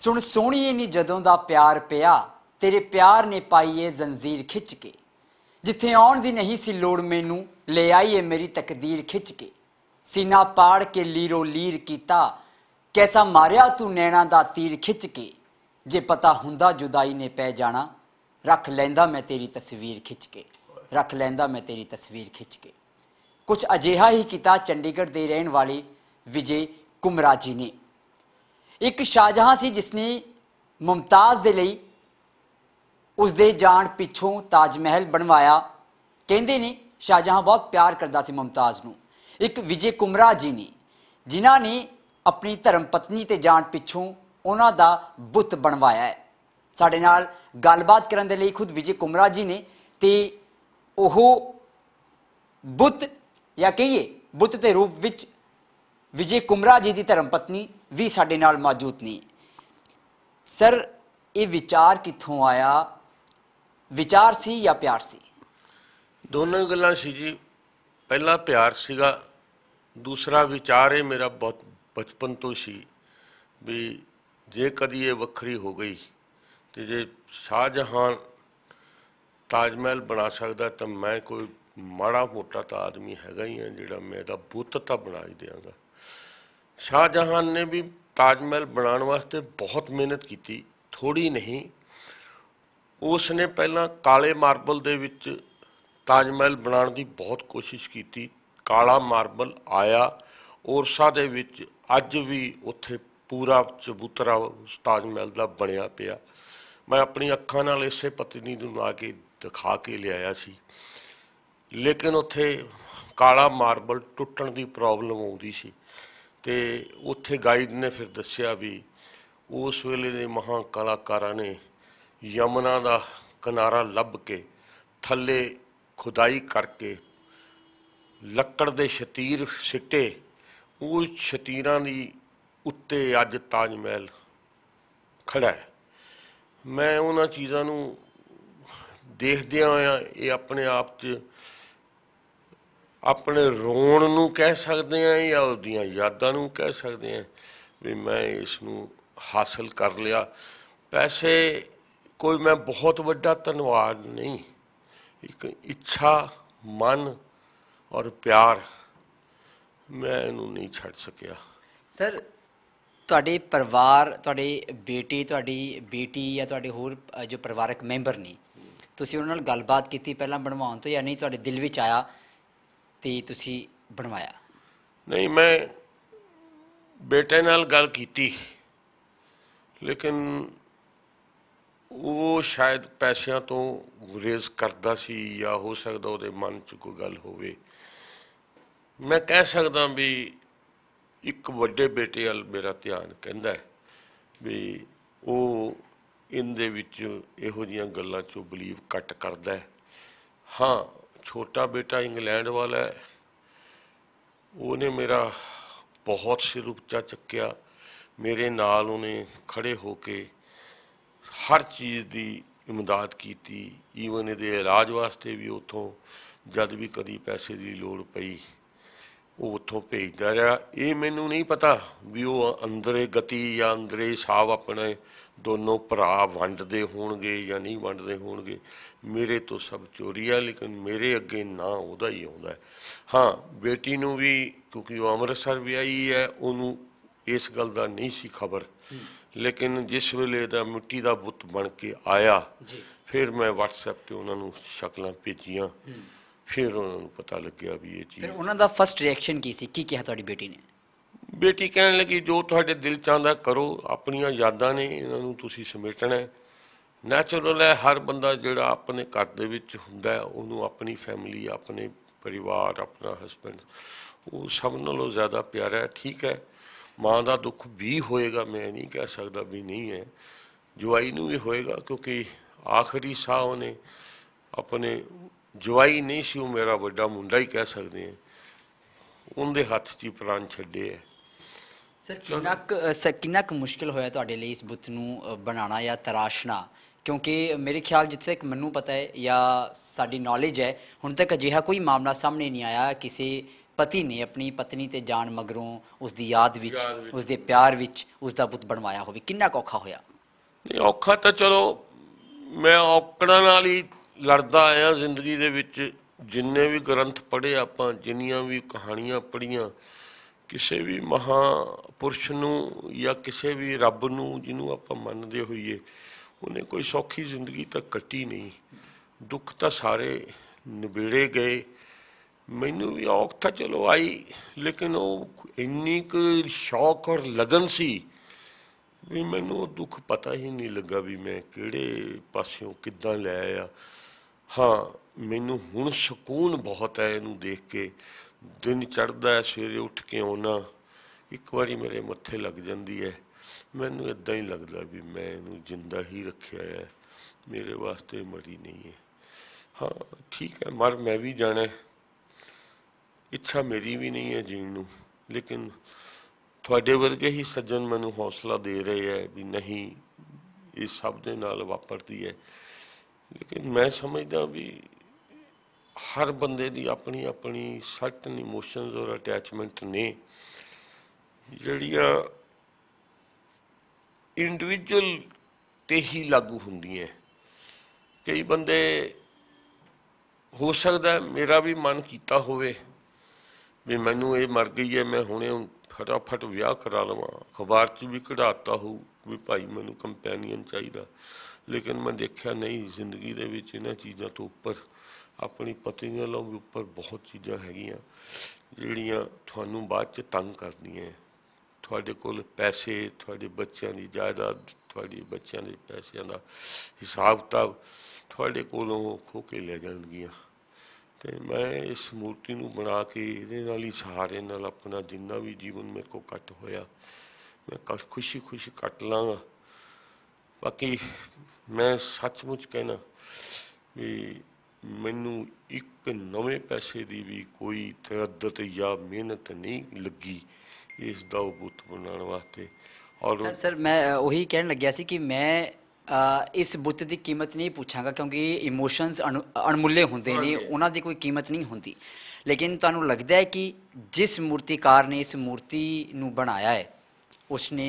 ਸੁਣ ਸੋਹਣੀਏ ਨੀ ਜਦੋਂ ਦਾ ਪਿਆਰ ਪਿਆ ਤੇਰੇ ਪਿਆਰ ਨੇ ਪਾਈ ਏ ਜ਼ੰਜੀਰ ਖਿੱਚ ਕੇ ਜਿੱਥੇ ਆਉਣ ਦੀ ਨਹੀਂ ਸੀ ਲੋੜ ਮੈਨੂੰ ਲੈ ਆਈ ਏ ਮੇਰੀ ਤਕਦੀਰ ਖਿੱਚ ਕੇ ਸੀਨਾ ਪਾੜ ਕੇ ਲੀਰੋ ਲੀਰ ਕੀਤਾ ਕੈਸਾ ਮਾਰਿਆ ਤੂੰ ਨੈਣਾ ਦਾ ਤੀਰ ਖਿੱਚ ਕੇ ਜੇ ਪਤਾ ਹੁੰਦਾ ਜੁਦਾਈ ਨੇ ਪੈ ਜਾਣਾ ਰੱਖ ਲੈਂਦਾ ਮੈਂ ਤੇਰੀ ਤਸਵੀਰ ਖਿੱਚ ਕੇ ਰੱਖ ਲੈਂਦਾ ਮੈਂ ਤੇਰੀ ਤਸਵੀਰ ਖਿੱਚ ਕੇ ਕੁਝ ਅਜੀਹਾ ਹੀ ਕੀਤਾ ਚੰਡੀਗੜ੍ਹ ਦੇ ਰਹਿਣ ਵਾਲੇ ਵਿਜੇ ਕੁਮਰਾਜੀ ਨੇ ਇੱਕ ਸ਼ਾਹਜਹਾਂ ਸੀ ਜਿਸਨੇ ਮੁਮਤਾਜ਼ ਦੇ ਲਈ ਉਸ ਦੇ ਜਾਣ ਪਿੱਛੋਂ ਤਾਜ ਮਹਿਲ ਬਣਵਾਇਆ ਕਹਿੰਦੇ ਨੇ ਸ਼ਾਹਜਹਾਂ ਬਹੁਤ ਪਿਆਰ ਕਰਦਾ ਸੀ ਮੁਮਤਾਜ਼ ਨੂੰ ਇੱਕ ਵਿਜੇ ਕੁਮਰਾ ਜੀ ਨੇ ਜਿਨ੍ਹਾਂ ਨੇ ਆਪਣੀ ਧਰਮ ਪਤਨੀ ਤੇ ਜਾਣ ਪਿੱਛੋਂ ਉਹਨਾਂ ਦਾ ਬੁੱਤ ਬਣਵਾਇਆ ਹੈ ਸਾਡੇ ਨਾਲ ਗੱਲਬਾਤ ਕਰਨ ਦੇ ਲਈ ਖੁਦ ਵਿਜੇ ਕੁਮਰਾ ਜੀ ਨੇ ਤੇ ਉਹ ਬੁੱਤ ਜਾਂ ਕਹੀਏ ਬੁੱਤ ਦੇ ਰੂਪ ਵਿੱਚ ਵਿਜੇ ਕੁਮਰਾ ਜੀ ਦੀ ਧਰਮ ਪਤਨੀ ਵੀ ਸਾਡੇ ਨਾਲ ਮੌਜੂਦ ਨੇ ਸਰ ਇਹ ਵਿਚਾਰ ਕਿੱਥੋਂ ਆਇਆ ਵਿਚਾਰ ਸੀ ਜਾਂ ਪਿਆਰ ਸੀ ਦੋਨੋਂ ਗੱਲਾਂ ਸੀ ਜੀ ਪਹਿਲਾ ਪਿਆਰ ਸੀਗਾ ਦੂਸਰਾ ਵਿਚਾਰ ਇਹ ਮੇਰਾ ਬਹੁਤ ਬਚਪਨ ਤੋਂ ਸੀ ਵੀ ਜੇ ਕਦੀ ਇਹ ਵੱਖਰੀ ਹੋ ਗਈ ਤੇ ਜੇ ਸ਼ਾਹਜਹਾਨ ਤਾਜ ਮਹਿਲ ਬਣਾ ਸਕਦਾ ਤਾਂ ਮੈਂ ਕੋਈ ਮਾੜਾ ਮੋਟਾ ਤਾਂ ਆਦਮੀ ਹੈਗਾ ਹੀ ਆ ਜਿਹੜਾ ਮੈਂ ਇਹਦਾ ਬੁੱਤ ਤਾਂ ਬਣਾ ਹੀ ਦੇਵਾਂਗਾ ਸ਼ਾਹਜਹਾਨ ਨੇ ਵੀ ਤਾਜ ਮਹਿਲ ਬਣਾਉਣ ਵਾਸਤੇ ਬਹੁਤ ਮਿਹਨਤ ਕੀਤੀ ਥੋੜੀ ਨਹੀਂ ਉਸ ਨੇ ਪਹਿਲਾਂ ਕਾਲੇ ਮਾਰਬਲ ਦੇ ਵਿੱਚ ਤਾਜ ਮਹਿਲ ਬਣਾਉਣ ਦੀ ਬਹੁਤ ਕੋਸ਼ਿਸ਼ ਕੀਤੀ ਕਾਲਾ ਮਾਰਬਲ ਆਇਆ ਔਰਸਾ ਦੇ ਵਿੱਚ ਅੱਜ ਵੀ ਉੱਥੇ ਪੂਰਾ ਚਬੂਤਰਾ ਤਾਜ ਮਹਿਲ ਦਾ ਬਣਿਆ ਪਿਆ ਮੈਂ ਆਪਣੀ ਅੱਖਾਂ ਨਾਲ ਇਸੇ ਪਤਨੀ ਨੂੰ ਆ ਕੇ ਦਿਖਾ ਕੇ ਲਿਆਇਆ ਸੀ ਲੇਕਿਨ ਉੱਥੇ ਕਾਲਾ ਮਾਰਬਲ ਟੁੱਟਣ ਦੀ ਪ੍ਰੋਬਲਮ ਆਉਂਦੀ ਸੀ ਤੇ ਉੱਥੇ ਗਾਈਡ ਨੇ ਫਿਰ ਦੱਸਿਆ ਵੀ ਉਸ ਵੇਲੇ ਦੇ ਮਹਾ ਕਲਾਕਾਰਾਂ ਨੇ ਯਮਨਾ ਦਾ ਕਿਨਾਰਾ ਲੱਭ ਕੇ ਥੱਲੇ ਖੁਦਾਈ ਕਰਕੇ ਲੱਕੜ ਦੇ ਸ਼ਤੀਰ ਸਿੱਟੇ ਉਹ ਸ਼ਤੀਰਾਂ ਦੀ ਉੱਤੇ ਅੱਜ ਤਾਜ ਮਹਿਲ ਖੜਾ ਹੈ ਮੈਂ ਉਹਨਾਂ ਚੀਜ਼ਾਂ ਨੂੰ ਦੇਖਦਿਆਂ ਆਇਆ ਇਹ ਆਪਣੇ ਆਪ 'ਚ ਆਪਣੇ ਰੋਣ ਨੂੰ ਕਹਿ ਸਕਦੇ ਆ ਜਾਂ ਉਹਦੀਆਂ ਯਾਦਾਂ ਨੂੰ ਕਹਿ ਸਕਦੇ ਆ ਵੀ ਮੈਂ ਇਸ ਨੂੰ ਹਾਸਲ ਕਰ ਲਿਆ ਪੈਸੇ ਕੋਈ ਮੈਂ ਬਹੁਤ ਵੱਡਾ ਧੰਨਵਾਦ ਨਹੀਂ ਇੱਕ ਇੱਛਾ ਮਨ ਔਰ ਪਿਆਰ ਮੈਂ ਇਹਨੂੰ ਨਹੀਂ ਛੱਡ ਸਕਿਆ ਸਰ ਤੁਹਾਡੇ ਪਰਿਵਾਰ ਤੁਹਾਡੇ ਬੇਟੀ ਤੁਹਾਡੀ ਬੇਟੀ ਜਾਂ ਤੁਹਾਡੇ ਹੋਰ ਜੋ ਪਰਿਵਾਰਕ ਮੈਂਬਰ ਨੇ ਤੁਸੀਂ ਉਹਨਾਂ ਨਾਲ ਗੱਲਬਾਤ ਕੀਤੀ ਪਹਿਲਾਂ ਬਣਵਾਉਣ ਤੋਂ ਜਾਂ ਨਹੀਂ ਤੁਹਾਡੇ ਦਿਲ ਵਿੱਚ ਆਇਆ ਤੇ ਤੁਸੀਂ ਬਣਵਾਇਆ ਨਹੀਂ ਮੈਂ ਬੇਟੇ ਨਾਲ ਗੱਲ ਕੀਤੀ ਲੇਕਿਨ ਉਹ ਸ਼ਾਇਦ ਪੈਸਿਆਂ ਤੋਂ ਗੁਰੇਜ਼ ਕਰਦਾ ਸੀ ਜਾਂ ਹੋ ਸਕਦਾ ਉਹਦੇ ਮਨ 'ਚ ਕੋਈ ਗੱਲ ਹੋਵੇ ਮੈਂ ਕਹਿ ਸਕਦਾ ਵੀ ਇੱਕ ਵੱਡੇ ਬੇਟੇ ਵੱਲ ਮੇਰਾ ਧਿਆਨ ਕਹਿੰਦਾ ਵੀ ਉਹ ਇਹਦੇ ਵਿੱਚ ਇਹੋ ਜੀਆਂ ਗੱਲਾਂ 'ਚੋਂ ਬਲੀਵ ਕੱਟ ਕਰਦਾ ਹੈ ਹਾਂ ਛੋਟਾ ਬੇਟਾ ਇੰਗਲੈਂਡ ਵਾਲਾ ਹੈ ਉਹਨੇ ਮੇਰਾ ਬਹੁਤ ਸਿਰ ਉੱਚਾ ਚੱਕਿਆ ਮੇਰੇ ਨਾਲ ਉਹਨੇ ਖੜੇ ਹੋ ਕੇ ਹਰ ਚੀਜ਼ ਦੀ ਇਮਦਾਦ ਕੀਤੀ ਈਵਨ ਇਹਦੇ ਇਲਾਜ ਵਾਸਤੇ ਵੀ ਉਥੋਂ ਜਦ ਵੀ ਕਦੀ ਪੈਸੇ ਦੀ ਲੋੜ ਪਈ ਉਹ ਉੱਥੋਂ ਭੇਜਦਾ ਰਿਹਾ ਇਹ ਮੈਨੂੰ ਨਹੀਂ ਪਤਾ ਵੀ ਉਹ ਅੰਦਰੇ ਗਤੀ ਜਾਂ ਅੰਦਰੇ ਸਾਹ ਆਪਣੇ ਦੋਨੋਂ ਭਰਾ ਵੰਡਦੇ ਹੋਣਗੇ ਜਾਂ ਨਹੀਂ ਵੰਡਦੇ ਹੋਣਗੇ ਮੇਰੇ ਤੋਂ ਸਭ ਚੋਰੀ ਆ ਲੇਕਿਨ ਮੇਰੇ ਅੱਗੇ ਨਾ ਉਹਦਾ ਹੀ ਆਉਂਦਾ ਹਾਂ ਬੇਟੀ ਨੂੰ ਵੀ ਕਿਉਂਕਿ ਉਹ ਅੰਮ੍ਰਿਤਸਰ ਵੀ ਆਈ ਹੈ ਉਹਨੂੰ ਇਸ ਗੱਲ ਦਾ ਨਹੀਂ ਸੀ ਖਬਰ ਲੇਕਿਨ ਜਿਸ ਵੇਲੇ ਦਾ ਮਿੱਟੀ ਦਾ ਬੁੱਤ ਬਣ ਕੇ ਆਇਆ ਫਿਰ ਮੈਂ WhatsApp ਤੇ ਉਹਨਾਂ ਨੂੰ ਸ਼ਕਲਾਂ ਭੇਜੀਆਂ ਫਿਰ ਉਹਨਾਂ ਨੂੰ ਪਤਾ ਲੱਗਿਆ ਵੀ ਇਹ ਚੀਜ਼ ਫਿਰ ਉਹਨਾਂ ਦਾ ਫਸਟ ਰਿਐਕਸ਼ਨ ਕੀ ਸੀ ਕੀ ਕਿਹਾ ਤੁਹਾਡੀ ਬੇਟੀ ਨੇ ਬੇਟੀ ਕਹਿਣ ਲੱਗੀ ਜੋ ਤੁਹਾਡੇ ਦਿਲ ਚਾਹੁੰਦਾ ਕਰੋ ਆਪਣੀਆਂ ਯਾਦਾਂ ਨੇ ਇਹਨਾਂ ਨੂੰ ਤੁਸੀਂ ਸਮੇਟਣਾ ਹੈ ਨੈਚੁਰਲ ਹੈ ਹਰ ਬੰਦਾ ਜਿਹੜਾ ਆਪਣੇ ਘਰ ਦੇ ਵਿੱਚ ਹੁੰਦਾ ਉਹਨੂੰ ਆਪਣੀ ਫੈਮਿਲੀ ਆਪਣੇ ਪਰਿਵਾਰ ਆਪਣਾ ਹਸਬੰਡ ਉਹ ਸਭ ਨਾਲੋਂ ਜ਼ਿਆਦਾ ਪਿਆਰਾ ਹੈ ਠੀਕ ਹੈ ਮਾਂ ਦਾ ਦੁੱਖ ਵੀ ਹੋਏਗਾ ਮੈਂ ਨਹੀਂ ਕਹਿ ਸਕਦਾ ਵੀ ਨਹੀਂ ਹੈ ਜੁਆਈ ਨੂੰ ਵੀ ਹੋਏਗਾ ਕਿਉਂਕਿ ਆਖਰੀ ਸਾਹ ਉਹਨੇ ਆਪਣੇ ਜਵਾਈ ਨਹੀਂ ਸੀ ਉਹ ਮੇਰਾ ਵੱਡਾ ਮੁੰਡਾ ਹੀ ਕਹਿ ਸਕਦੇ ਆ ਉਹਦੇ ਹੱਥ 'ਚ ਹੀ ਪ੍ਰਾਣ ਛੱਡੇ ਆ ਸਰ ਕਿੰਨਾ ਕਿੰਨਾ ਕਿ ਮੁਸ਼ਕਿਲ ਹੋਇਆ ਤੁਹਾਡੇ ਲਈ ਇਸ ਬੁੱਤ ਨੂੰ ਬਣਾਉਣਾ ਜਾਂ ਤਰਾਸ਼ਣਾ ਕਿਉਂਕਿ ਮੇਰੇ ਖਿਆਲ ਜਿੱਥੇ ਤੱਕ ਮੈਨੂੰ ਪਤਾ ਹੈ ਜਾਂ ਸਾਡੀ ਨੌਲੇਜ ਹੈ ਹੁਣ ਤੱਕ ਅਜਿਹਾ ਕੋਈ ਮਾਮਲਾ ਸਾਹਮਣੇ ਨਹੀਂ ਆਇਆ ਕਿਸੇ ਪਤੀ ਨੇ ਆਪਣੀ ਪਤਨੀ ਤੇ ਜਾਣ ਮਗਰੋਂ ਉਸ ਦੀ ਯਾਦ ਵਿੱਚ ਉਸ ਦੇ ਪਿਆਰ ਵਿੱਚ ਉਸ ਦਾ ਬੁੱਤ ਬਣਵਾਇਆ ਹੋਵੇ ਕਿੰਨਾ ਔਖਾ ਹੋਇਆ ਨਹੀਂ ਔਖਾ ਤਾਂ ਚਲੋ ਮੈਂ ਔਕੜਾਂ ਨਾਲ ਹੀ ਲੜਦਾ ਆਇਆ ਜ਼ਿੰਦਗੀ ਦੇ ਵਿੱਚ ਜਿੰਨੇ ਵੀ ਗ੍ਰੰਥ ਪੜ੍ਹੇ ਆਪਾਂ ਜਿੰਨੀਆਂ ਵੀ ਕਹਾਣੀਆਂ ਪੜ੍ਹੀਆਂ ਕਿਸੇ ਵੀ ਮਹਾ ਪੁਰਸ਼ ਨੂੰ ਜਾਂ ਕਿਸੇ ਵੀ ਰੱਬ ਨੂੰ ਜਿਹਨੂੰ ਆਪਾਂ ਮੰਨਦੇ ਹੋਈਏ ਉਹਨੇ ਕੋਈ ਸੌਖੀ ਜ਼ਿੰਦਗੀ ਤਾਂ ਕੱਟੀ ਨਹੀਂ ਦੁੱਖ ਤਾਂ ਸਾਰੇ ਨਿਬੇੜੇ ਗਏ ਮੈਨੂੰ ਵੀ ਔਖ ਤਾਂ ਚਲੋ ਆਈ ਲੇਕਿਨ ਉਹ ਇੰਨੀ ਕੁ ਸ਼ੌਕ ਔਰ ਲਗਨ ਸੀ ਵੀ ਮੈਨੂੰ ਉਹ ਦੁੱਖ ਪਤਾ ਹੀ ਨਹੀਂ ਲੱਗਾ ਵੀ ਮੈਂ ਕਿਹੜੇ ਪਾਸਿਓਂ ਕਿੱਦਾਂ ਲੈ ਆ ਹਾਂ ਮੈਨੂੰ ਹੁਣ ਸਕੂਨ ਬਹੁਤ ਹੈ ਇਹਨੂੰ ਦੇਖ ਕੇ ਦਿਨ ਚੜਦਾ ਹੈ ਸਵੇਰੇ ਉੱਠ ਕੇ ਆਉਣਾ ਇੱਕ ਵਾਰੀ ਮੇਰੇ ਮੱਥੇ ਲੱਗ ਜਾਂਦੀ ਹੈ ਮੈਨੂੰ ਇਦਾਂ ਹੀ ਲੱਗਦਾ ਵੀ ਮੈਂ ਇਹਨੂੰ ਜਿੰਦਾ ਹੀ ਰੱਖਿਆ ਹੈ ਮੇਰੇ ਵਾਸਤੇ ਮਰੀ ਨਹੀਂ ਹੈ ਹਾਂ ਠੀਕ ਹੈ ਮਰ ਮੈਂ ਵੀ ਜਾਣਾ ਇੱਛਾ ਮੇਰੀ ਵੀ ਨਹੀਂ ਹੈ ਜੀਣ ਨੂੰ ਲੇਕਿਨ ਤੁਹਾਡੇ ਵਰਗੇ ਹੀ ਸੱਜਣ ਮੈਨੂੰ ਹੌਸਲਾ ਦੇ ਰਹੇ ਹੈ ਵੀ ਨਹੀਂ ਇਹ ਸਭ ਦੇ ਨਾਲ ਵਾਪਰਦੀ ਹੈ ਲੇਕਿਨ ਮੈਂ ਸਮਝਦਾ ਵੀ ਹਰ ਬੰਦੇ ਦੀ ਆਪਣੀ ਆਪਣੀ ਸਰਟਨ ਇਮੋਸ਼ਨਸ ਔਰ ਅਟੈਚਮੈਂਟ ਨੇ ਜਿਹੜੀਆਂ ਇੰਡੀਵਿਜੂਅਲ ਤੇ ਹੀ ਲਾਗੂ ਹੁੰਦੀਆਂ ਕਈ ਬੰਦੇ ਹੋ ਸਕਦਾ ਮੇਰਾ ਵੀ ਮਨ ਕੀਤਾ ਹੋਵੇ ਵੀ ਮੈਨੂੰ ਇਹ ਮਰ ਗਈ ਹੈ ਮੈਂ ਹੁਣੇ ਫਟਾਫਟ ਵਿਆਹ ਕਰਾ ਲਵਾਂ ਅਖਬਾਰ 'ਚ ਵੀ ਕਢਾਤਾ ਹੋਊ ਵੀ ਭਾਈ ਮੈਨੂੰ ਕੰਪੈਨੀਅਨ ਚਾਹੀਦਾ ਲੇਕਿਨ ਮੈਂ ਦੇਖਿਆ ਨਹੀਂ ਜ਼ਿੰਦਗੀ ਦੇ ਵਿੱਚ ਇਹਨਾਂ ਚੀਜ਼ਾਂ ਤੋਂ ਉੱਪਰ ਆਪਣੀ ਪਤਨੀ ਨਾਲੋਂ ਵੀ ਉੱਪਰ ਬਹੁਤ ਚੀਜ਼ਾਂ ਹੈਗੀਆਂ ਜਿਹੜੀਆਂ ਤੁਹਾਨੂੰ ਬਾਅਦ ਚ ਤੰਗ ਕਰਦੀਆਂ ਤੁਹਾਡੇ ਕੋਲ ਪੈਸੇ ਤੁਹਾਡੇ ਬੱਚਿਆਂ ਦੀ ਜਾਇਦਾਦ ਤੁਹਾਡੇ ਬੱਚਿਆਂ ਦੇ ਪੈਸਿਆਂ ਦਾ ਹਿਸਾਬ ਤਾਂ ਤੁਹਾਡੇ ਕੋਲੋਂ ਖੋ ਕੇ ਲੈ ਜਾਣਗੀਆਂ ਤੇ ਮੈਂ ਇਸ ਮੂਰਤੀ ਨੂੰ ਬਣਾ ਕੇ ਇਹਦੇ ਨਾਲ ਹੀ ਸਹਾਰੇ ਨਾਲ ਆਪਣਾ ਜਿੰਨਾ ਵੀ ਜੀਵਨ ਮੇਰੇ ਕੋ ਕੱਟ ਹੋਇਆ ਮੈਂ ਖੁਸ਼ੀ ਖੁਸ਼ੀ ਕੱਟ ਲਾਂਗਾ ਬਾਕੀ ਮੈਂ ਸੱਚਮੁੱਚ ਕਹਿਣਾ ਵੀ ਮੈਨੂੰ ਇੱਕ ਨਵੇਂ ਪੈਸੇ ਦੀ ਵੀ ਕੋਈ ਤਰਦਤ ਜਾਂ ਮਿਹਨਤ ਨਹੀਂ ਲੱਗੀ ਇਸ ਦਾ ਬੁੱਤ ਬਣਾਉਣ ਵਾਸਤੇ ਔਰ ਸਰ ਮੈਂ ਉਹੀ ਕਹਿਣ ਲੱਗਿਆ ਸੀ ਕਿ ਮੈਂ ਇਸ ਬੁੱਤ ਦੀ ਕੀਮਤ ਨਹੀਂ ਪੁੱਛਾਂਗਾ ਕਿਉਂਕਿ ਇਮੋਸ਼ਨਸ ਅਣਮੁੱਲੇ ਹੁੰਦੇ ਨੇ ਉਹਨਾਂ ਦੀ ਕੋਈ ਕੀਮਤ ਨਹੀਂ ਹੁੰਦੀ ਲੇਕਿਨ ਤੁਹਾਨੂੰ ਲੱਗਦਾ ਹੈ ਕਿ ਜਿਸ ਮੂਰਤੀਕਾਰ ਨੇ ਇਸ ਮੂਰਤੀ ਨੂੰ ਬਣਾਇਆ ਹੈ ਉਸਨੇ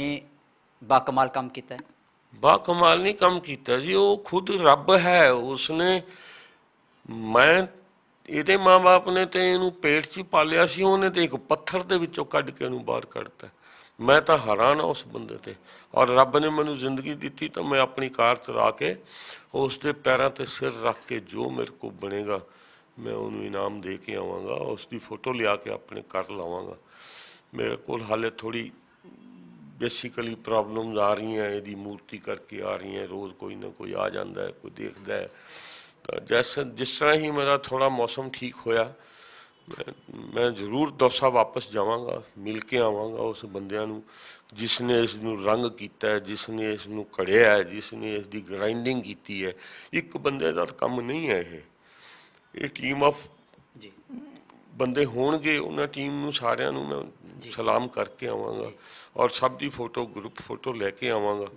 ਬਾਕਮਾਲ ਕੰਮ ਕੀਤਾ ਹੈ ਬਾ ਕਮਾਲ ਨਹੀਂ ਕੰਮ ਕੀਤਾ ਜੀ ਉਹ ਖੁਦ ਰੱਬ ਹੈ ਉਸਨੇ ਮੈਂ ਇਹਦੇ ਮਾਪੇ ਨੇ ਤੇ ਇਹਨੂੰ ਪੇਟ 'ਚ ਪਾਲਿਆ ਸੀ ਉਹਨੇ ਤੇ ਇੱਕ ਪੱਥਰ ਦੇ ਵਿੱਚੋਂ ਕੱਢ ਕੇ ਇਹਨੂੰ ਬਾਹਰ ਕੱਢਤਾ ਮੈਂ ਤਾਂ ਹੈਰਾਨ ਹਾਂ ਉਸ ਬੰਦੇ ਤੇ ਔਰ ਰੱਬ ਨੇ ਮੈਨੂੰ ਜ਼ਿੰਦਗੀ ਦਿੱਤੀ ਤਾਂ ਮੈਂ ਆਪਣੀ ਕਾਰ ਚਲਾ ਕੇ ਉਸ ਦੇ ਪੈਰਾਂ ਤੇ ਸਿਰ ਰੱਖ ਕੇ ਜੋ ਮੇਰੇ ਕੋ ਬਣੇਗਾ ਮੈਂ ਉਹਨੂੰ ਇਨਾਮ ਦੇ ਕੇ ਆਵਾਂਗਾ ਉਸ ਦੀ ਫੋਟੋ ਲਿਆ ਕੇ ਆਪਣੇ ਕਰ ਲਾਵਾਂਗਾ ਮੇਰੇ ਕੋਲ ਹਾਲੇ ਥੋੜੀ ਬੇਸਿਕਲੀ ਪ੍ਰੋਬਲਮਸ ਆ ਰਹੀਆਂ ਇਹਦੀ ਮੂਰਤੀ ਕਰਕੇ ਆ ਰਹੀਆਂ ਰੋਜ਼ ਕੋਈ ਨਾ ਕੋਈ ਆ ਜਾਂਦਾ ਹੈ ਕੋਈ ਦੇਖਦਾ ਹੈ ਜੈਸ ਜਿਸ ਤਰ੍ਹਾਂ ਹੀ ਮੇਰਾ ਥੋੜਾ ਮੌਸਮ ਠੀਕ ਹੋਇਆ ਮੈਂ ਜ਼ਰੂਰ ਦੌਸਾ ਵਾਪਸ ਜਾਵਾਂਗਾ ਮਿਲ ਕੇ ਆਵਾਂਗਾ ਉਸ ਬੰਦਿਆਂ ਨੂੰ ਜਿਸ ਨੇ ਇਸ ਨੂੰ ਰੰਗ ਕੀਤਾ ਹੈ ਜਿਸ ਨੇ ਇਸ ਨੂੰ ਘੜਿਆ ਹੈ ਜਿਸ ਨੇ ਇਸ ਦੀ ਗ੍ਰਾਈਂਡਿੰਗ ਕੀਤੀ ਹੈ ਇੱਕ ਬੰਦੇ ਦਾ ਕੰਮ ਨਹੀਂ ਹੈ ਇਹ ਇਹ ਟੀਮ ਆਫ ਜੀ ਬੰਦੇ ਹੋਣਗੇ ਉਹਨਾਂ ਟੀਮ ਨੂੰ ਸਾਰਿਆਂ ਨੂੰ ਮੈਂ ਸਲਾਮ ਕਰਕੇ ਆਵਾਂਗਾ ਔਰ ਸਭ ਦੀ ਫੋਟੋ ਗਰੁੱਪ ਫੋਟੋ ਲੈ ਕੇ ਆਵਾਂਗਾ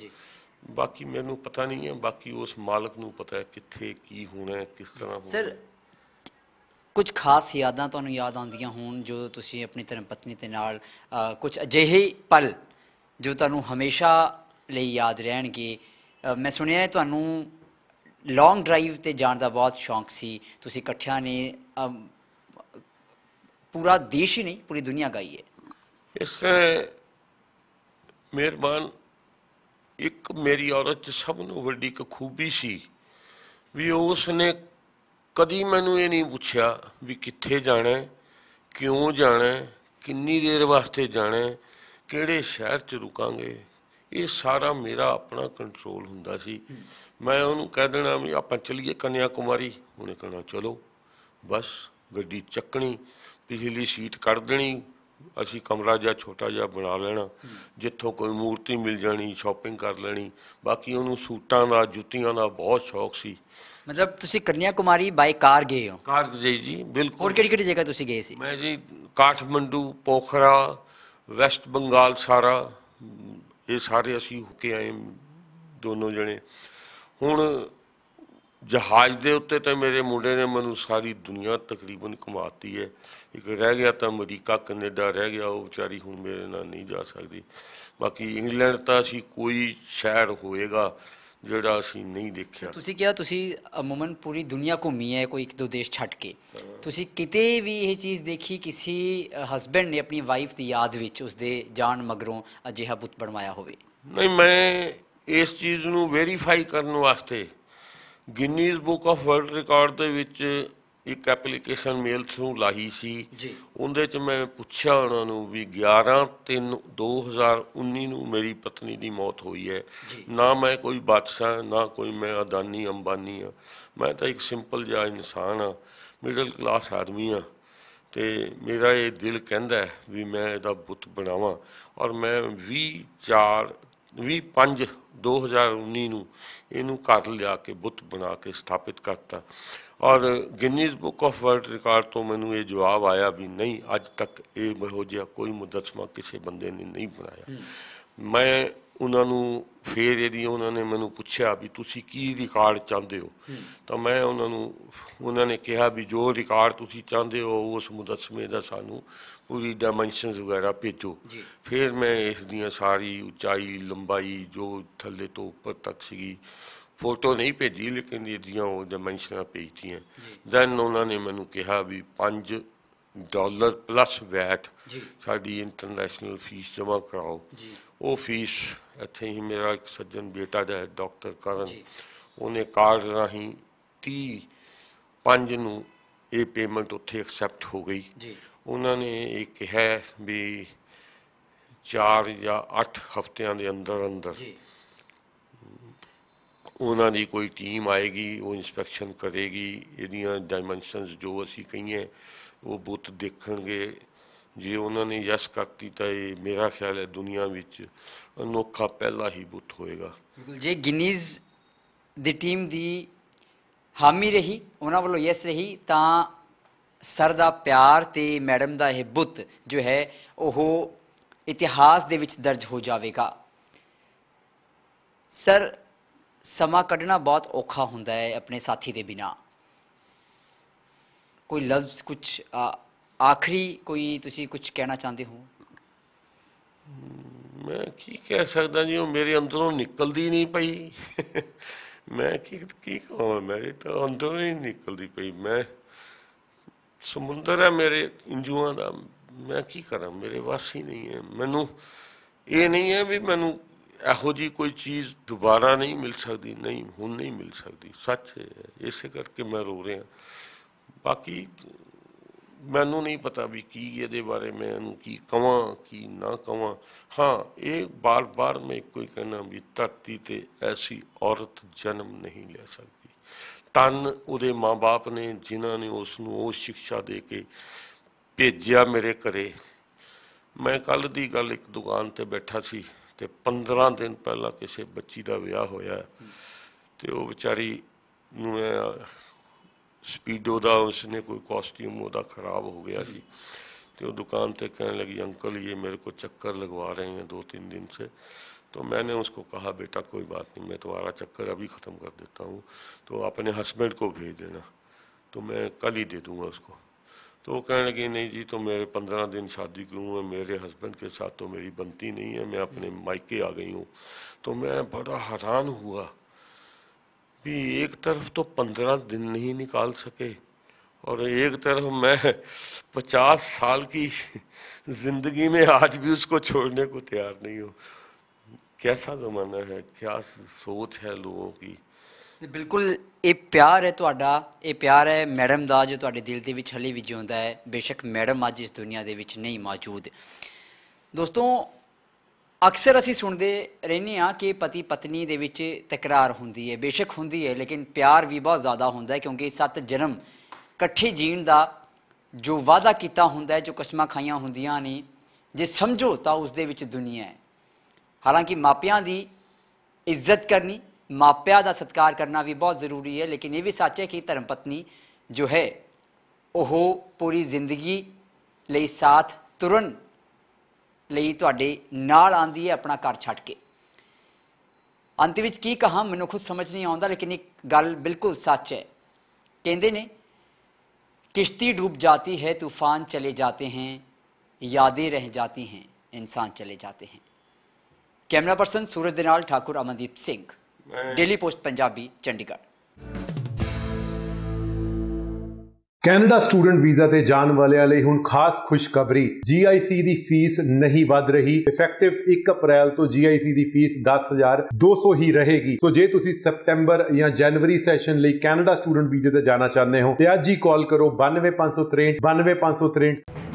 ਬਾਕੀ ਮੈਨੂੰ ਪਤਾ ਨਹੀਂ ਹੈ ਬਾਕੀ ਉਸ ਮਾਲਕ ਨੂੰ ਪਤਾ ਹੈ ਕਿੱਥੇ ਕੀ ਹੋਣਾ ਹੈ ਕਿਸ ਤਰ੍ਹਾਂ ਹੋਣਾ ਸਰ ਕੁਝ ਖਾਸ ਯਾਦਾਂ ਤੁਹਾਨੂੰ ਯਾਦ ਆਉਂਦੀਆਂ ਹੋਣ ਜੋ ਤੁਸੀਂ ਆਪਣੀ ਧਰਮ ਪਤਨੀ ਦੇ ਨਾਲ ਕੁਝ ਅਜਿਹੇ ਪਲ ਜੋ ਤੁਹਾਨੂੰ ਹਮੇਸ਼ਾ ਲਈ ਯਾਦ ਰਹਿਣਗੇ ਮੈਂ ਸੁਣਿਆ ਹੈ ਤੁਹਾਨੂੰ ਲੌਂਗ ਡਰਾਈਵ ਤੇ ਜਾਣ ਦਾ ਬਹੁਤ ਸ਼ੌਂਕ ਸੀ ਤੁਸੀਂ ਇਕੱਠਿਆਂ ਨੇ ਪੂਰਾ ਦੇਸ਼ ਹੀ ਨਹੀਂ ਪੂਰੀ ਦੁਨੀਆ ਗਾਈ ਹੈ ਇਸ ਤਰ੍ਹਾਂ ਮਿਹਰਬਾਨ ਇੱਕ ਮੇਰੀ ਔਰਤ 'ਚ ਸਭ ਨੂੰ ਵੱਡੀ ਇੱਕ ਖੂਬੀ ਸੀ ਵੀ ਉਸ ਨੇ ਕਦੀ ਮੈਨੂੰ ਇਹ ਨਹੀਂ ਪੁੱਛਿਆ ਵੀ ਕਿੱਥੇ ਜਾਣਾ ਕਿਉਂ ਜਾਣਾ ਕਿੰਨੀ ਦੇਰ ਵਾਸਤੇ ਜਾਣਾ ਕਿਹੜੇ ਸ਼ਹਿਰ 'ਚ ਰੁਕਾਂਗੇ ਇਹ ਸਾਰਾ ਮੇਰਾ ਆਪਣਾ ਕੰਟਰੋਲ ਹੁੰਦਾ ਸੀ ਮੈਂ ਉਹਨੂੰ ਕਹਿ ਦੇਣਾ ਵੀ ਆਪਾਂ ਚਲੀਏ ਕੰਨਿਆ ਕੁਮਾਰੀ ਉਹਨੇ ਕਹਣਾ ਚਲੋ ਬਸ ਗੱਡੀ ਚੱਕਣੀ ਪਿਛਲੀ ਸੀਟ ਕੱਢ ਦੇਣੀ ਅਸੀਂ ਕਮਰਾ ਜਾਂ ਛੋਟਾ ਜਿਹਾ ਬਣਾ ਲੈਣਾ ਜਿੱਥੋਂ ਕੋਈ ਮੂਰਤੀ ਮਿਲ ਜਾਣੀ ਸ਼ਾਪਿੰਗ ਕਰ ਲੈਣੀ ਬਾਕੀ ਉਹਨੂੰ ਸੂਟਾਂ ਦਾ ਜੁੱਤੀਆਂ ਦਾ ਬਹੁਤ ਸ਼ੌਕ ਸੀ ਮਤਲਬ ਤੁਸੀਂ ਕੰਨਿਆ ਕੁਮਾਰੀ ਬਾਈ ਕਾਰ ਗਏ ਹੋ ਕਾਰ ਜੀ ਜੀ ਬਿਲਕੁਲ ਹੋਰ ਕਿਹੜੀ ਕਿਹੜੀ ਜਗ੍ਹਾ ਤੁਸੀਂ ਗਏ ਸੀ ਮੈਂ ਜੀ ਕਾਠਮੰਡੂ ਪੋਖਰਾ ਵੈਸਟ ਬੰਗਾਲ ਸਾਰਾ ਇਹ ਸਾਰੇ ਅਸੀਂ ਹੋ ਕੇ ਆਏ ਦੋਨੋਂ ਜਣੇ ਹੁਣ ਜਹਾਜ਼ ਦੇ ਉੱਤੇ ਤੇ ਮੇਰੇ ਮੁੰਡੇ ਨੇ ਮੈਨੂੰ ਸਾਰੀ ਦੁਨੀਆ ਤਕਰੀਬਨ ਘੁਮਾਤੀ ਹੈ ਇੱਕ ਰਹਿ ਗਿਆ ਤਾਂ ਅਮਰੀਕਾ ਕੈਨੇਡਾ ਰਹਿ ਗਿਆ ਉਹ ਵਿਚਾਰੀ ਹੁਣ ਮੇਰੇ ਨਾਲ ਨਹੀਂ ਜਾ ਸਕਦੀ ਬਾਕੀ ਇੰਗਲੈਂਡ ਤਾਂ ਅਸੀਂ ਕੋਈ ਸ਼ਹਿਰ ਹੋਏਗਾ ਜਿਹੜਾ ਅਸੀਂ ਨਹੀਂ ਦੇਖਿਆ ਤੁਸੀਂ ਕਿਹਾ ਤੁਸੀਂ ਅਮੂਮਨ ਪੂਰੀ ਦੁਨੀਆ ਘੁੰਮੀ ਹੈ ਕੋਈ ਇੱਕ ਦੋ ਦੇਸ਼ ਛੱਡ ਕੇ ਤੁਸੀਂ ਕਿਤੇ ਵੀ ਇਹ ਚੀਜ਼ ਦੇਖੀ ਕਿਸੇ ਹਸਬੰਡ ਨੇ ਆਪਣੀ ਵਾਈਫ ਦੀ ਯਾਦ ਵਿੱਚ ਉਸਦੇ ਜਾਨ ਮਗਰੋਂ ਅਜਿਹਾ ਬੁੱਤ ਬਣਵਾਇਆ ਹੋਵੇ ਨਹੀਂ ਮੈਂ ਇਸ ਚੀਜ਼ ਨੂੰ ਵੈਰੀਫਾਈ ਕਰਨ ਵਾਸਤੇ Guinness book of world record ਦੇ ਵਿੱਚ ਇੱਕ ਐਪਲੀਕੇਸ਼ਨ ਮੇਲ ਥਰੂ ਲਾਹੀ ਸੀ ਜੀ ਉਹਦੇ ਚ ਮੈਂ ਪੁੱਛਿਆ ਉਹਨਾਂ ਨੂੰ ਵੀ 11 3 2019 ਨੂੰ ਮੇਰੀ ਪਤਨੀ ਦੀ ਮੌਤ ਹੋਈ ਹੈ ਨਾ ਮੈਂ ਕੋਈ ਬਾਦਸ਼ਾਹ ਨਾ ਕੋਈ ਮੈਂ ਅਦਾਨੀ ਅੰਬਾਨੀ ਆ ਮੈਂ ਤਾਂ ਇੱਕ ਸਿੰਪਲ ਜਿਹਾ ਇਨਸਾਨ ਆ ਮਿਡਲ ਕਲਾਸ ਆਦਮੀ ਆ ਤੇ ਮੇਰਾ ਇਹ ਦਿਲ ਕਹਿੰਦਾ ਵੀ ਮੈਂ ਇਹਦਾ ਬੁੱਤ ਬਣਾਵਾਂ ਔਰ ਮੈਂ 24 25 2019 ਨੂੰ ਇਹਨੂੰ ਘਰ ਲਿਆ ਕੇ ਬੁੱਤ ਬਣਾ ਕੇ ਸਥਾਪਿਤ ਕਰਤਾ ਔਰ Guinness book of world record ਤੋਂ ਮੈਨੂੰ ਇਹ ਜਵਾਬ ਆਇਆ ਵੀ ਨਹੀਂ ਅੱਜ ਤੱਕ ਇਹ ਇਹੋ ਜਿਹਾ ਕੋਈ ਮੁਦਸਮਾ ਕਿਸੇ ਬੰਦੇ ਨੇ ਨਹੀਂ ਬਣਾਇਆ ਮੈਂ ਉਹਨਾਂ ਨੂੰ ਫੇਰ ਜਿਹੜੀ ਉਹਨਾਂ ਨੇ ਮੈਨੂੰ ਪੁੱਛਿਆ ਵੀ ਤੁਸੀਂ ਕੀ ਰਿਕਾਰਡ ਚਾਹੁੰਦੇ ਹੋ ਤਾਂ ਮੈਂ ਉਹਨਾਂ ਨੂੰ ਉਹਨਾਂ ਨੇ ਕਿਹਾ ਵੀ ਜੋ ਰਿਕਾਰਡ ਤੁਸੀਂ ਚਾਹੁੰਦੇ ਹੋ ਉਸ ਮੁਦਸਮੇ ਦਾ ਸਾਨੂੰ ਪੂਰੀ ਡਾਈਮੈਂਸ਼ਨਸ ਵਗੈਰਾ ਭੇਜੋ ਫਿਰ ਮੈਂ ਇਸ ਦੀਆਂ ਸਾਰੀ ਉਚਾਈ ਲੰਬਾਈ ਜੋ ਥੱਲੇ ਤੋਂ ਉੱਪਰ ਤੱਕ ਸੀਗੀ ਫੋਟੋ ਨਹੀਂ ਭੇਜੀ ਲੇਕਿਨ ਇਹਦੀਆਂ ਉਹ ਡਾਈਮੈਂਸ਼ਨਾਂ ਭੇਜਤੀਆਂ ਦੈਨ ਉਹਨਾਂ ਨੇ ਮੈਨੂੰ ਕਿਹਾ ਵੀ ਪੰਜ ਡਾਲਰ ਪਲੱਸ ਵੈਟ ਜੀ ਸਾਡੀ ਇੰਟਰਨੈਸ਼ਨਲ ਫੀਸ ਜਮਾ ਕਰਾਓ ਜੀ ਉਹ ਫੀਸ ਇੱਥੇ ਹੀ ਮੇਰਾ ਇੱਕ ਸੱਜਣ ਬੇਟਾ ਦਾ ਡਾਕਟਰ ਕਰਨ ਉਹਨੇ ਕਾਰਡ ਰਾਹੀਂ 30 ਪੰਜ ਨੂੰ ਇਹ ਪੇਮੈਂਟ ਉੱਥੇ ਐਕਸੈਪਟ ਹੋ ਗਈ ਜੀ ਉਹਨਾਂ ਨੇ ਇਹ ਕਿਹਾ ਵੀ 4 ਜਾਂ 8 ਹਫ਼ਤਿਆਂ ਦੇ ਅੰਦਰ ਅੰਦਰ ਉਹਨਾਂ ਦੀ ਕੋਈ ਟੀਮ ਆਏਗੀ ਉਹ ਇਨਸਪੈਕਸ਼ਨ ਕਰੇਗੀ ਇਹਦੀਆਂ ਡਾਈਮੈਂਸ਼ਨਸ ਜੋ ਅਸੀਂ ਕਹੀਏ ਉਹ ਬੁੱਤ ਦੇਖਣਗੇ ਜੇ ਉਹਨਾਂ ਨੇ ਯਸ ਕਰਤੀ ਤਾਂ ਇਹ ਮੇਰਾ ਖਿਆਲ ਹੈ ਦੁਨੀਆ ਵਿੱਚ ਅਨੋਖਾ ਪਹਿਲਾ ਹੀ ਬੁੱਤ ਹੋਏਗਾ ਜੇ ਗਿਨੀਜ਼ ਦੀ ਟੀਮ ਦੀ ਹਾਮੀ ਰਹੀ ਉਹਨਾਂ ਵੱਲੋਂ ਯਸ ਰਹੀ ਤਾਂ ਸਰ ਦਾ ਪਿਆਰ ਤੇ ਮੈਡਮ ਦਾ ਇਹ ਬੁੱਤ ਜੋ ਹੈ ਉਹ ਇਤਿਹਾਸ ਦੇ ਵਿੱਚ ਦਰਜ ਹੋ ਜਾਵੇਗਾ ਸਰ ਸਮਾਂ ਕੱਢਣਾ ਬਹੁਤ ਔਖਾ ਹੁੰਦਾ ਹੈ ਆਪਣੇ ਸਾਥੀ ਦੇ ਬਿਨਾ ਕੋਈ ਲਫ਼ਜ਼ ਕੁਝ ਆਖਰੀ ਕੋਈ ਤੁਸੀਂ ਕੁਝ ਕਹਿਣਾ ਚਾਹੁੰਦੇ ਹੋ ਮੈਂ ਕੀ ਕਹਿ ਸਕਦਾ ਜੀ ਉਹ ਮੇਰੇ ਅੰਦਰੋਂ ਨਿਕਲਦੀ ਨਹੀਂ ਪਈ ਮੈਂ ਕੀ ਕੀ ਕਹਾਂ ਮੈਂ ਤਾਂ ਅੰਦਰੋਂ ਹੀ ਨਿਕਲਦੀ ਪਈ ਮੈਂ ਸਮੁੰਦਰ ਹੈ ਮੇਰੇ ਇੰਜੂਆਂ ਦਾ ਮੈਂ ਕੀ ਕਰਾਂ ਮੇਰੇ ਵਾਸ ਹੀ ਨਹੀਂ ਹੈ ਮੈਨੂੰ ਇਹ ਨਹੀਂ ਹੈ ਵੀ ਮੈਨੂੰ ਇਹੋ ਜੀ ਕੋਈ ਚੀਜ਼ ਦੁਬਾਰਾ ਨਹੀਂ ਮਿਲ ਸਕਦੀ ਨਹੀਂ ਹੁਣ ਨਹੀਂ ਮਿਲ ਸਕਦੀ ਸੱਚ ਹੈ ਇਸੇ ਕਰਕੇ ਮੈਂ ਰੋ ਰਿਹਾ ਬਾਕੀ ਮੈਨੂੰ ਨਹੀਂ ਪਤਾ ਵੀ ਕੀ ਇਹਦੇ ਬਾਰੇ ਮੈਂ ਕੀ ਕਵਾਂ ਕੀ ਨਾ ਕਵਾਂ ਹਾਂ ਇਹ ਬਾਰ-ਬਾਰ ਮੈਂ ਕੋਈ ਕਹਿਣਾ ਵੀ ਧਰਤੀ ਤੇ ਐਸੀ ਔਰਤ ਜਨਮ ਨਹੀਂ ਲੈ ਸਕਦੀ ਤਨ ਉਹਦੇ ਮਾਪੇ ਨੇ ਜਿਨ੍ਹਾਂ ਨੇ ਉਸ ਨੂੰ ਉਹ ਸਿੱਖਿਆ ਦੇ ਕੇ ਭੇਜਿਆ ਮੇਰੇ ਘਰੇ ਮੈਂ ਕੱਲ ਦੀ ਗੱਲ ਇੱਕ ਦੁਕਾਨ ਤੇ ਬੈਠਾ ਸੀ ਤੇ 15 ਦਿਨ ਪਹਿਲਾਂ ਕਿਸੇ ਬੱਚੀ ਦਾ ਵਿਆਹ ਹੋਇਆ ਤੇ ਉਹ ਵਿਚਾਰੀ ਨੂੰ اسپیڈودا اس نے کوئی کوسٹیوم دا خراب ہو گیا سی تو دکان پہ کہنے لگی انکل یہ میرے کو چکر لگوا رہے ہیں دو تین دن سے تو میں نے اس کو کہا بیٹا کوئی بات نہیں میں تمہارا چکر ابھی ختم کر دیتا ہوں تو اپنے ہسبینڈ کو بھیج دینا تو میں کل ہی دے دوں گا اس کو تو وہ کہنے لگی نہیں جی تو میرے پندرہ دن شادی کیوں اور میرے ہسبینڈ کے ساتھ تو میری بنتی نہیں ہے میں اپنے مائکے آ گئی ہوں تو میں بڑا حیران ہوا ایک طرف تو پندرہ دن نہیں نکال سکے اور ایک طرف میں پچاس سال کی زندگی میں آج بھی اس کو چھوڑنے کو تیار نہیں ہوں کیسا زمانہ ہے کیا سوچ ہے لوگوں کی بالکل یہ پیار ہے تھوڑا یہ پیار ہے میڈم کا جو تے دل کے لیے بھی جیتا ہے بے شک میڈم اج اس دنیا دن نہیں موجود دوستوں ਅਕਸਰ ਅਸੀਂ ਸੁਣਦੇ ਰਹਿੰਦੇ ਆ ਕਿ ਪਤੀ ਪਤਨੀ ਦੇ ਵਿੱਚ ਤਕਰਾਰ ਹੁੰਦੀ ਹੈ ਬੇਸ਼ੱਕ ਹੁੰਦੀ ਹੈ ਲੇਕਿਨ ਪਿਆਰ ਵੀ ਬਹੁਤ ਜ਼ਿਆਦਾ ਹੁੰਦਾ ਹੈ ਕਿਉਂਕਿ ਸੱਤ ਜਨਮ ਇਕੱਠੇ ਜੀਣ ਦਾ ਜੋ ਵਾਅਦਾ ਕੀਤਾ ਹੁੰਦਾ ਹੈ ਜੋ ਕਸਮਾਂ ਖਾਈਆਂ ਹੁੰਦੀਆਂ ਨੇ ਜੇ ਸਮਝੋ ਤਾਂ ਉਸ ਦੇ ਵਿੱਚ ਦੁਨੀਆ ਹੈ ਹਾਲਾਂਕਿ ਮਾਪਿਆਂ ਦੀ ਇੱਜ਼ਤ ਕਰਨੀ ਮਾਪਿਆਂ ਦਾ ਸਤਿਕਾਰ ਕਰਨਾ ਵੀ ਬਹੁਤ ਜ਼ਰੂਰੀ ਹੈ ਲੇਕਿਨ ਇਹ ਵੀ ਸੱਚ ਹੈ ਕਿ ਧਰਮ ਪਤਨੀ ਜੋ ਹੈ ਉਹ ਪੂਰੀ ਜ਼ਿੰਦਗੀ ਲਈ ਸਾਥ ਤੁਰਨ لی تے آدی ہے اپنا گھر چکے انتہا من سمجھ نہیں آتا لیکن ایک گل بالکل سچ ہے کہ کشتی ڈوب جاتی ہے طوفان چلے جاتے ہیں یادیں رہ جاتی ہیں انسان چلے جاتے ہیں کیمرہ پرسن سورج دنال Thakur Amandeep Singh Daily Post Punjabi Chandigarh Canada student visa ਤੇ ਜਾਣ ਵਾਲਿਆਂ ਲਈ ਹੁਣ ਖਾਸ ਖੁਸ਼ਖਬਰੀ GIC ਦੀ ਫੀਸ ਨਹੀਂ ਵੱਧ ਰਹੀ ਇਫੈਕਟਿਵ 1 ਅਪ੍ਰੈਲ ਤੋਂ GIC ਦੀ ਫੀਸ 10200 ਹੀ ਰਹੇਗੀ ਸੋ ਜੇ ਤੁਸੀਂ ਸਪਟੈਂਬਰ ਜਾਂ ਜਨਵਰੀ ਸੈਸ਼ਨ ਲਈ ਕੈਨੇਡਾ ਸਟੂਡੈਂਟ ਵੀਜ਼ੇ ਤੇ ਜਾਣਾ ਚਾਹੁੰਦੇ ਹੋ ਤੇ ਅੱਜ ਹੀ ਕਾਲ ਕਰੋ 92563 92563